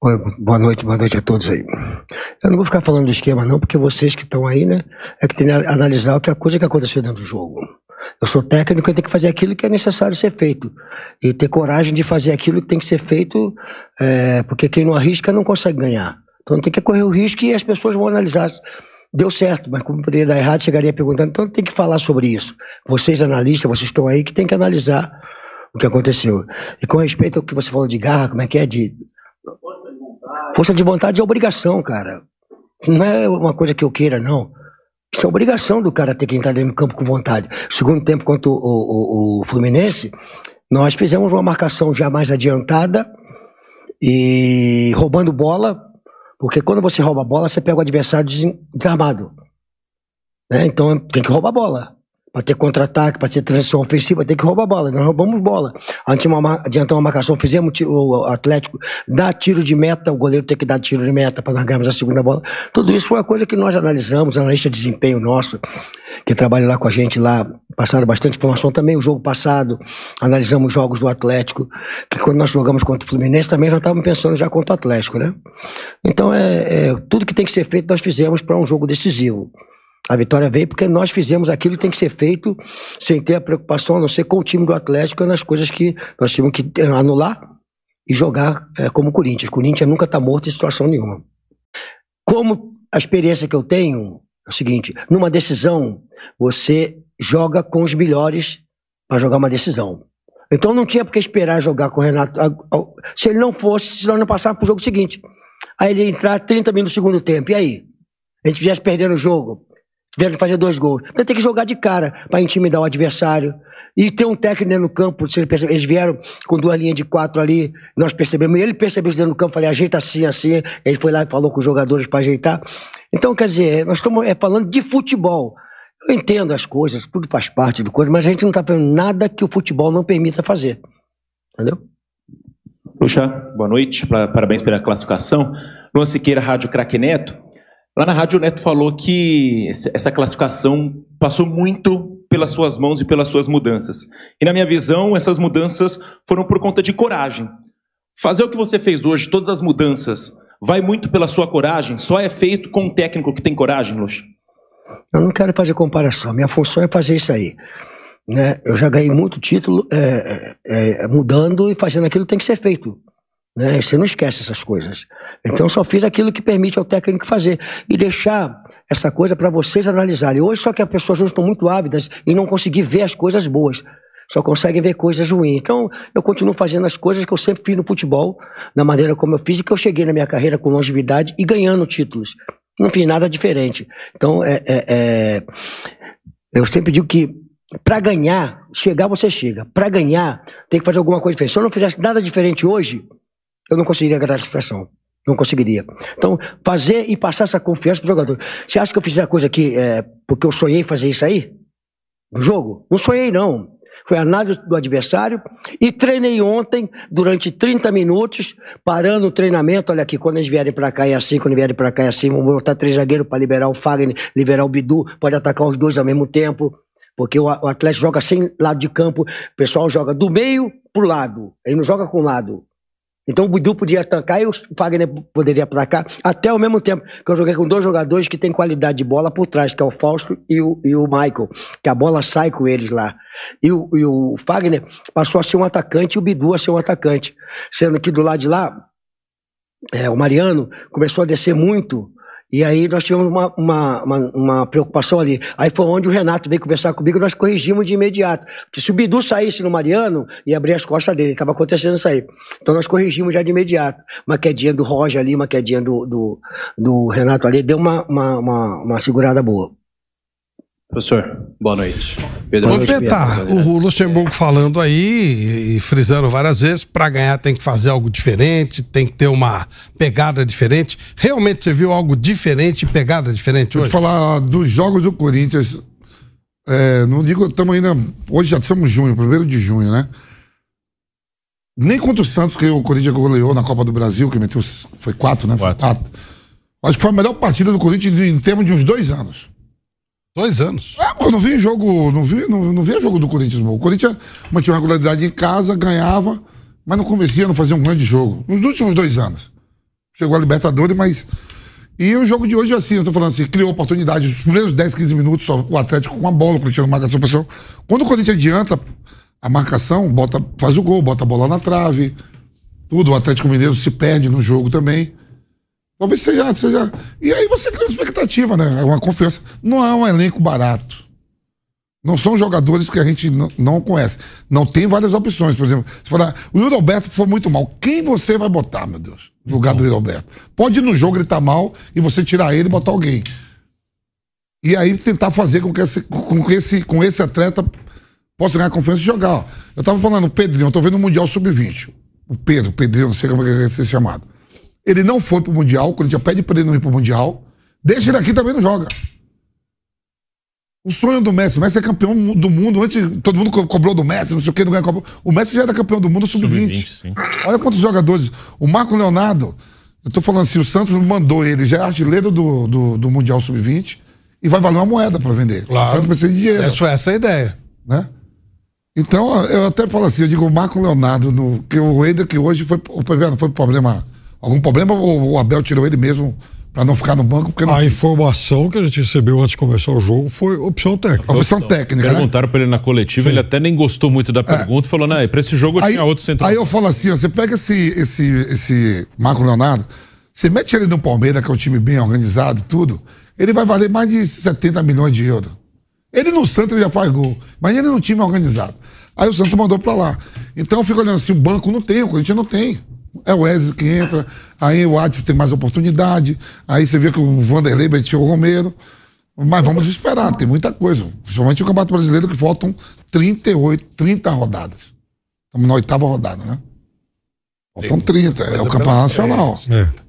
Oi, boa noite, boa noite a todos aí. Eu não vou ficar falando do esquema não, porque vocês que estão aí, né, é que tem que analisar o que a coisa que aconteceu dentro do jogo. Eu sou técnico, eu tenho que fazer aquilo que é necessário ser feito e ter coragem de fazer aquilo que tem que ser feito, é, porque quem não arrisca não consegue ganhar. Então tem que correr o risco e as pessoas vão analisar. Deu certo, mas como poderia dar errado, chegaria perguntando. Então tem que falar sobre isso. Vocês analistas, vocês estão aí que tem que analisar o que aconteceu. E com respeito ao que você falou de garra, como é que é de Força de vontade é obrigação, cara. Não é uma coisa que eu queira, não. Isso é obrigação do cara ter que entrar dentro do campo com vontade. Segundo tempo, quanto o, o, o Fluminense, nós fizemos uma marcação já mais adiantada e roubando bola, porque quando você rouba a bola, você pega o adversário desarmado. Né? Então tem que roubar a bola para ter contra-ataque, para ter transição ofensiva, tem que roubar bola. Nós roubamos bola. Antes uma, adiantamos a marcação, fizemos o Atlético dar tiro de meta, o goleiro tem que dar tiro de meta para largarmos a segunda bola. Tudo isso foi uma coisa que nós analisamos, analista de desempenho nosso, que trabalha lá com a gente lá, passaram bastante informação também. O jogo passado, analisamos jogos do Atlético, que quando nós jogamos contra o Fluminense também já estávamos pensando já contra o Atlético, né? Então, é, é tudo que tem que ser feito nós fizemos para um jogo decisivo. A vitória veio porque nós fizemos aquilo que tem que ser feito sem ter a preocupação, a não ser com o time do Atlético, nas coisas que nós tínhamos que eh, anular e jogar é, como Corinthians. Corinthians nunca está morto em situação nenhuma. Como a experiência que eu tenho é o seguinte: numa decisão, você joga com os melhores para jogar uma decisão. Então não tinha porque esperar jogar com o Renato. Se ele não fosse, se nós não passar para o jogo seguinte. Aí ele entrar 30 minutos no segundo tempo. E aí? A gente viesse perdendo o jogo. Deve fazer dois gols. Então tem que jogar de cara para intimidar o adversário. E ter um técnico dentro do campo, se ele percebe, eles vieram com duas linhas de quatro ali, nós percebemos, ele percebeu isso dentro do campo, falei, ajeita assim, assim. Ele foi lá e falou com os jogadores para ajeitar. Então, quer dizer, nós estamos é, falando de futebol. Eu entendo as coisas, tudo faz parte do coisa, mas a gente não está fazendo nada que o futebol não permita fazer. Entendeu? Puxa, boa noite, pra, parabéns pela classificação. Luan Siqueira, Rádio Craque Neto. Lá na rádio, o Neto falou que essa classificação passou muito pelas suas mãos e pelas suas mudanças. E na minha visão, essas mudanças foram por conta de coragem. Fazer o que você fez hoje, todas as mudanças, vai muito pela sua coragem? Só é feito com um técnico que tem coragem, Lux? Eu não quero fazer comparação. Minha função é fazer isso aí. Né? Eu já ganhei muito título é, é, é mudando e fazendo aquilo que tem que ser feito. Né? Você não esquece essas coisas. Então só fiz aquilo que permite ao técnico fazer e deixar essa coisa para vocês analisarem. Hoje só que as pessoas hoje estão muito ávidas e não conseguir ver as coisas boas. Só conseguem ver coisas ruins. Então, eu continuo fazendo as coisas que eu sempre fiz no futebol, da maneira como eu fiz e que eu cheguei na minha carreira com longevidade e ganhando títulos. Não fiz nada diferente. Então, é, é, é... eu sempre digo que para ganhar, chegar você chega. Para ganhar, tem que fazer alguma coisa diferente. Se eu não fizesse nada diferente hoje, eu não conseguiria ganhar a expressão. Não conseguiria. Então, fazer e passar essa confiança para o jogador. Você acha que eu fiz a coisa aqui é, porque eu sonhei fazer isso aí? No jogo? Não sonhei, não. Foi análise do adversário e treinei ontem durante 30 minutos, parando o treinamento. Olha aqui, quando eles vierem para cá é assim, quando vierem para cá é assim, vamos botar três zagueiros para liberar o Fagner, liberar o Bidu, pode atacar os dois ao mesmo tempo, porque o Atlético joga sem lado de campo, o pessoal joga do meio pro lado, ele não joga com o lado. Então o Bidu podia tancar e o Fagner poderia placar, até ao mesmo tempo que eu joguei com dois jogadores que têm qualidade de bola por trás, que é o Fausto e o, e o Michael, que a bola sai com eles lá. E o, e o Fagner passou a ser um atacante e o Bidu a ser um atacante. Sendo que do lado de lá, é, o Mariano começou a descer muito e aí nós tivemos uma, uma, uma, uma, preocupação ali. Aí foi onde o Renato veio conversar comigo e nós corrigimos de imediato. Porque se o Bidu saísse no Mariano, ia abrir as costas dele. Estava acontecendo isso aí. Então nós corrigimos já de imediato. Uma quedinha do Roger ali, uma quedinha do, do, do Renato ali. Deu uma, uma, uma, uma segurada boa. Professor, boa noite. Pedro Completar, o Luxemburgo falando aí e frisando várias vezes, para ganhar tem que fazer algo diferente, tem que ter uma pegada diferente. Realmente você viu algo diferente, pegada diferente hoje? Vou falar dos jogos do Corinthians. É, não digo, estamos ainda. Hoje já estamos junho, primeiro de junho, né? Nem contra o Santos, que o Corinthians goleou na Copa do Brasil, que meteu. Foi quatro, né? Quatro. Foi quatro. Acho que foi a melhor partida do Corinthians em termos de uns dois anos. Dois anos. É, eu não vi jogo, não vi, não, não vi jogo do Corinthians. O Corinthians mantinha uma regularidade em casa, ganhava, mas não convencia, não fazia um grande jogo. Nos últimos dois anos. Chegou a Libertadores, mas. E o jogo de hoje é assim, eu tô falando assim, criou oportunidade, os primeiros 10, 15 minutos, só o Atlético com a bola, o Corinthians com marcação Quando o Corinthians adianta a marcação, bota, faz o gol, bota a bola na trave, tudo, o Atlético Mineiro se perde no jogo também. Talvez seja, seja. E aí você cria uma expectativa, né? Uma confiança. Não é um elenco barato. Não são jogadores que a gente não, conhece. Não tem várias opções. Por exemplo, se falar, o Yuri Alberto foi muito mal. Quem você vai botar, meu Deus? No lugar do então. Yuri Alberto. Pode ir no jogo ele tá mal e você tirar ele e botar alguém. E aí tentar fazer com que esse, com que esse, com esse atleta possa ganhar confiança e jogar. Eu tava falando, o Pedrinho, eu tô vendo o Mundial Sub-20. O Pedro, o Pedrinho, não sei como é que ele vai ser chamado. Ele não foi pro Mundial, o Corinthians pede pra ele não ir pro Mundial. Deixa ele aqui também não joga. O sonho do Messi, o Messi é campeão do mundo, antes todo mundo cobrou do Messi, não sei o que, não ganha Copa. O Messi já era campeão do mundo sub-20. Sub Olha quantos jogadores. O Marco Leonardo, eu tô falando assim, o Santos mandou ele, já é artilheiro do, do, do Mundial sub-20 e vai valer uma moeda para vender. Claro. O Santos precisa de dinheiro. Essa, é, essa é a ideia. Né? Então, eu até falo assim, eu digo o Marco Leonardo, no, que o Ender que hoje foi, o, foi problema algum problema ou o Abel tirou ele mesmo para não ficar no banco? Porque não... A informação que a gente recebeu antes de começar o jogo foi opção técnica. Opção, opção técnica. Né? Perguntaram né? para ele na coletiva, Sim. ele até nem gostou muito da é. pergunta, é. falou, né, para esse jogo eu aí, tinha outro centro. Aí eu falo assim, ó, você pega esse, esse, esse Marco Leonardo, você mete ele no Palmeiras, que é um time bem organizado e tudo, ele vai valer mais de 70 milhões de euros. Ele no Santos ele já faz gol, mas ele no é time organizado. Aí o Santos mandou para lá. Então eu fico olhando assim, o banco não tem, o Corinthians não tem. É o Wesley que entra, aí o Adson tem mais oportunidade, aí você vê que o Vanderlei betiu o Romero. Mas vamos esperar, tem muita coisa. Principalmente o Campeonato Brasileiro, que faltam 38, 30 rodadas. Estamos na oitava rodada, né? Faltam 30, é o Campeonato Nacional. É.